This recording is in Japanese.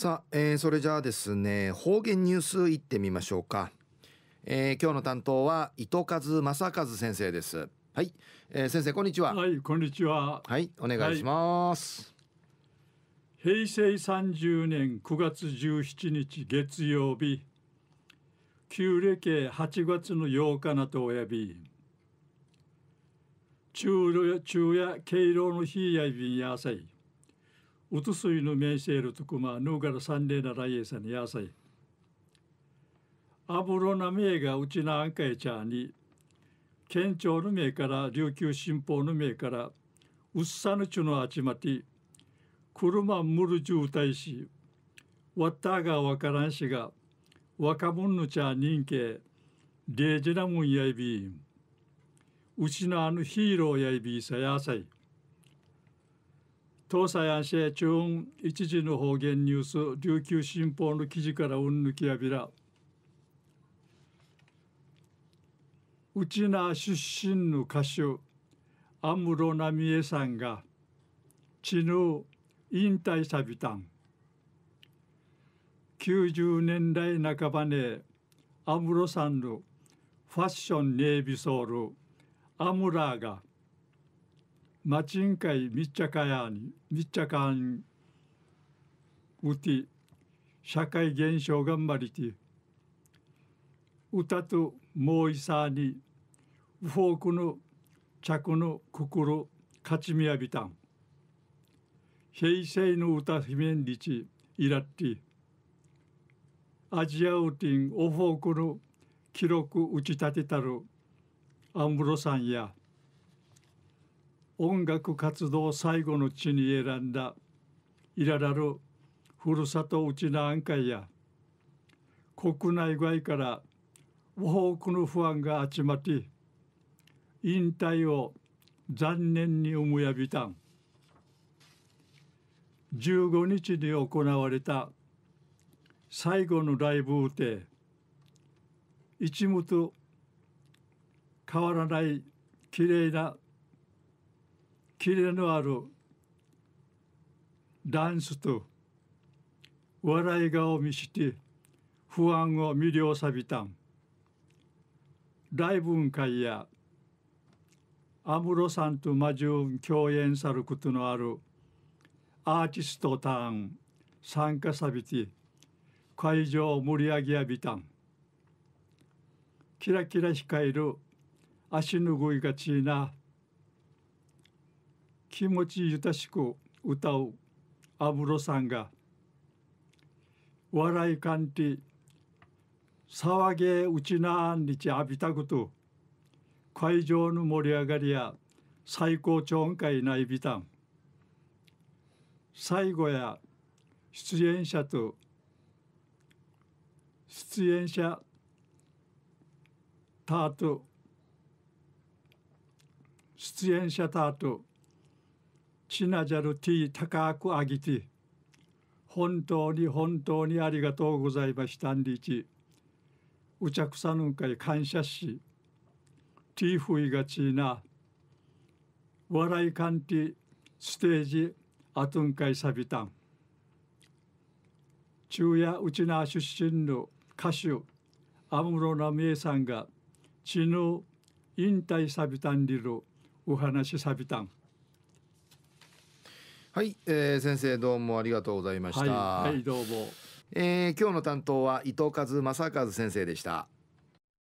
さあ、えー、それじゃあですね方言ニュースいってみましょうか、えー、今日の担当は伊藤正和先生ですはい、えー、先生こんにちははいこんにちははいお願いします、はい、平成三十年九月十七日月曜日旧暦八月の八日なとおやび昼夜、中夜、敬老の日やいびんやさい。うつすいの名せるとくまぬがら三例ならいえさにやさいアブロな名がうちなあんかえちゃに県庁の名から琉球新報の名からうっさぬちゅのあちまてくる車むる渋滞しわったがわからんしがわか若んのちゃ人気デージなもんやいびんうちなあのヒーローやいびいさやさい東西安市中央一時の方言ニュース琉球新報の記事からうんぬきやびらうちな出身の歌手安室奈美恵さんが知能引退さびたん90年代半ばね安室さんのファッションネイビソールアムラーがマチンカイミッチャカヤニミッチャカンウティ社会現象が頑張りて歌とモイサーにウフォークの着の心勝ち見やびたん平成の歌姫んりちいらってアジアウティンオフォークの記録打ち立てたるアンブロさんや音楽活動最後の地に選んだいららるふるさとうちな安海や国内外から多くの不安が集まり引退を残念に思やびたん15日に行われた最後のライブをて一目と変わらないきれいなキレのあるダンスと笑い顔を見して不安を魅了さびたん大文会や安室さんと魔獣共演さることのあるアーティストターン参加さびて会場を盛り上げやびたんキラキラ光る足拭いがちな気持ちゆたしく歌う安室さんが笑いかんて騒げうちなんにち浴びたこと会場の盛り上がりや最高潮音階ないびたん最後や出演者と出演者タート出演者タートチナジャルティー高くあぎて本当に本当にありがとうございましたんりちうちゃくさぬんかい感謝しティーふいがちな笑いかんてステージあとんかいさびたん中夜うちな出身の歌手安室奈美恵さんがちの引退さびたんりるお話さびたんはい、えー、先生どうもありがとうございました、はい、はい、どうも、えー、今日の担当は伊藤和正和先生でした